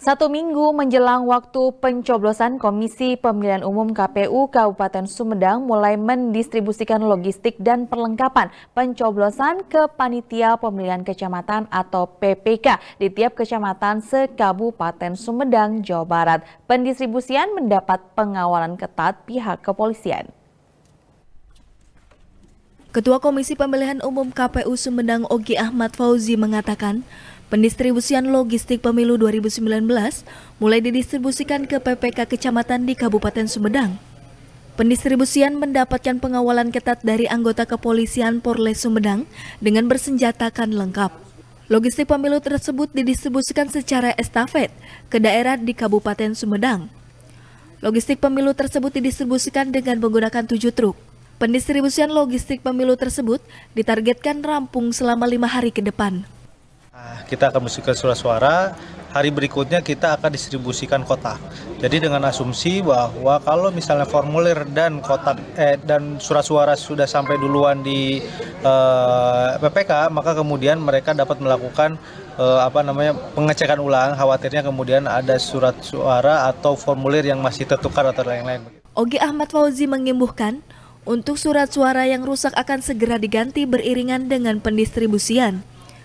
Satu minggu menjelang waktu pencoblosan, Komisi Pemilihan Umum KPU Kabupaten Sumedang mulai mendistribusikan logistik dan perlengkapan pencoblosan ke Panitia Pemilihan Kecamatan atau PPK di tiap kecamatan se-Kabupaten Sumedang, Jawa Barat. Pendistribusian mendapat pengawalan ketat pihak kepolisian. Ketua Komisi Pemilihan Umum KPU Sumedang Ogi Ahmad Fauzi mengatakan, Pendistribusian logistik pemilu 2019 mulai didistribusikan ke PPK kecamatan di Kabupaten Sumedang. Pendistribusian mendapatkan pengawalan ketat dari anggota kepolisian Polres Sumedang dengan bersenjatakan lengkap. Logistik pemilu tersebut didistribusikan secara estafet ke daerah di Kabupaten Sumedang. Logistik pemilu tersebut didistribusikan dengan menggunakan tujuh truk. Pendistribusian logistik pemilu tersebut ditargetkan rampung selama lima hari ke depan. Kita akan bersihkan surat suara, hari berikutnya kita akan distribusikan kotak. Jadi dengan asumsi bahwa kalau misalnya formulir dan kotak eh, dan surat suara sudah sampai duluan di eh, PPK, maka kemudian mereka dapat melakukan eh, apa namanya pengecekan ulang. Khawatirnya kemudian ada surat suara atau formulir yang masih tertukar atau lain-lain. Ogi Ahmad Fauzi mengimbuhkan untuk surat suara yang rusak akan segera diganti beriringan dengan pendistribusian.